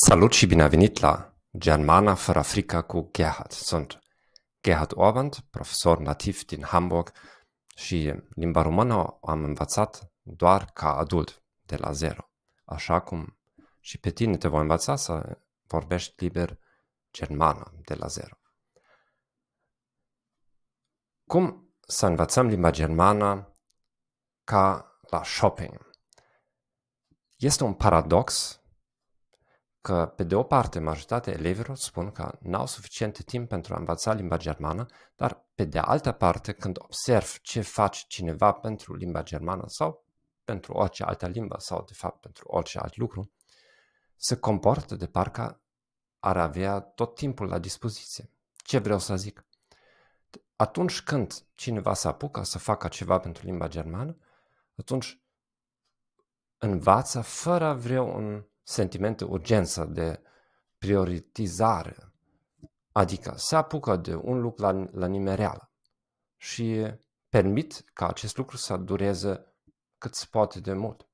Salut și bine a venit la Germana fără frică cu Gerhard. Sunt Gerhard Orban, profesor nativ din Hamburg și limba română am învățat doar ca adult, de la zero. Așa cum și pe tine te voi învăța să vorbești liber germană de la zero. Cum să învățăm limba germană ca la shopping? Este un paradox că, pe de o parte, majoritatea elevilor spun că n-au suficient timp pentru a învăța limba germană, dar, pe de altă parte, când observ ce face cineva pentru limba germană sau pentru orice altă limbă sau, de fapt, pentru orice alt lucru, se comportă de parcă ar avea tot timpul la dispoziție. Ce vreau să zic? Atunci când cineva se apucă să facă ceva pentru limba germană, atunci învață fără vreun un sentiment de urgență, de prioritizare. Adică se apucă de un lucru la, la nimereală și permit ca acest lucru să dureze cât se poate de mult.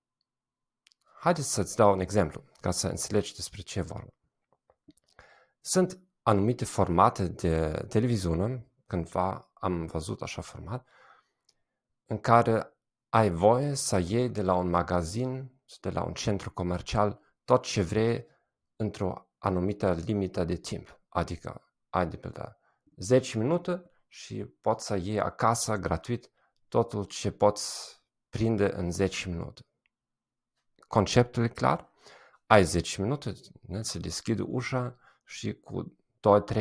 Haideți să-ți dau un exemplu ca să înțelegi despre ce vorbim. Sunt anumite formate de televiziune, cândva am văzut așa format, în care ai voie să iei de la un magazin, de la un centru comercial, tot ce vrei într-o anumită limită de timp. Adică ai de pildă 10 minute și poți să iei acasă gratuit totul ce poți prinde în 10 minute. Conceptul e clar? Ai 10 minute, ne, se deschide ușa și cu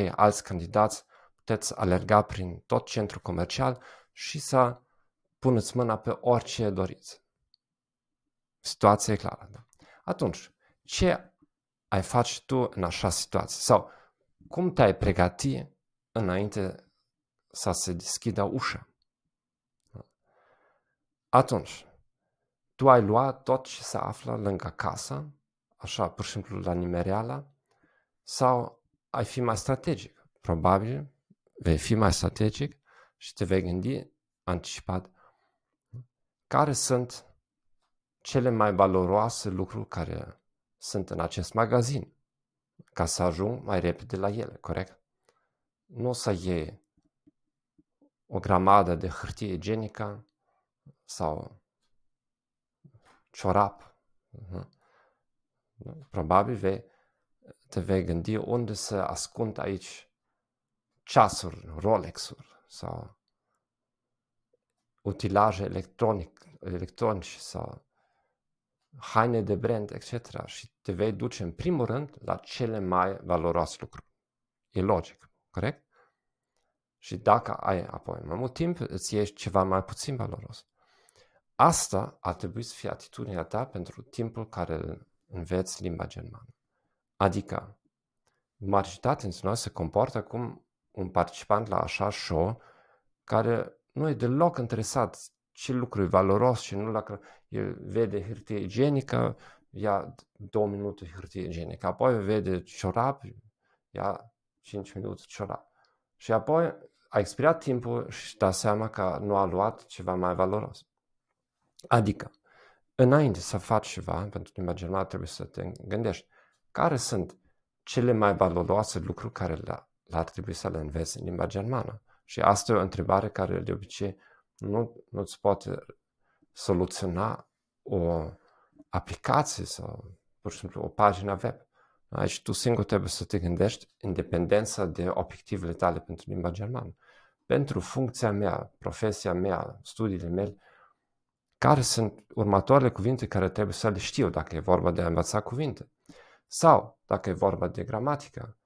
2-3 alți candidați puteți alerga prin tot centrul comercial și să puneți mâna pe orice doriți. Situația e clară. Da? Atunci, ce ai face tu în așa situație? Sau cum te-ai pregăti înainte să se deschidă ușa? Atunci, tu ai luat tot ce se află lângă casă, așa, pur și simplu la nimereala, sau ai fi mai strategic? Probabil vei fi mai strategic și te vei gândi anticipat care sunt cele mai valoroase lucruri care sunt în acest magazin ca să ajung mai repede la ele, corect? Nu o să iei o gramadă de hârtie igienică sau ciorap. Uh-huh. Probabil vei, te vei gândi unde să ascund aici ceasuri, Rolex-uri sau utilaje electronic, electronice sau haine de brand, etc. Și te vei duce în primul rând la cele mai valoroase lucruri. E logic, corect? Și dacă ai apoi mai mult timp, îți ieși ceva mai puțin valoros. Asta ar trebui să fie atitudinea ta pentru timpul care îl înveți limba germană. Adică, majoritatea dintre noi se comportă cum un participant la așa show care nu e deloc interesat ce lucru e valoros și nu la el vede hârtie igienică, ia două minute hârtie igienică, apoi vede ciorap, ia 5 minute ciorap. Și apoi a expirat timpul și da seama că nu a luat ceva mai valoros. Adică, înainte să faci ceva, pentru limba germană trebuie să te gândești care sunt cele mai valoroase lucruri care le-ar trebui să le înveți în limba germană. Și asta e o întrebare care de obicei nu, nu-ți poate soluționa o aplicație sau pur și simplu o pagină web. Aici tu singur trebuie să te gândești în dependența de obiectivele tale pentru limba germană. Pentru funcția mea, profesia mea, studiile mele, care sunt următoarele cuvinte care trebuie să le știu dacă e vorba de a învăța cuvinte. Sau, dacă e vorba de gramatică,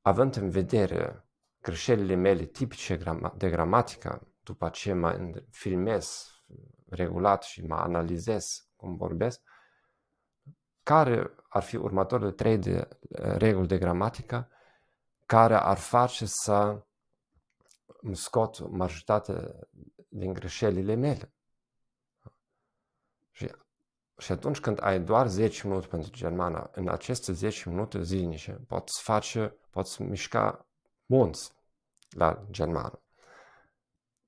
având în vedere greșelile mele tipice de gramatică, după ce mă filmez regulat și mă analizez cum vorbesc, care ar fi următoarele trei de eh, reguli de gramatică care ar face să îmi scot majoritatea din greșelile mele. Și, și atunci când ai doar 10 minute pentru germana, în aceste 10 minute zilnice poți face, poți mișca munți la germană.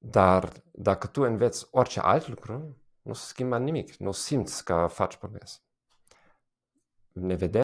Dar dacă tu înveți orice alt lucru, nu se schimbă nimic, nu simți că faci progres. Ne vedem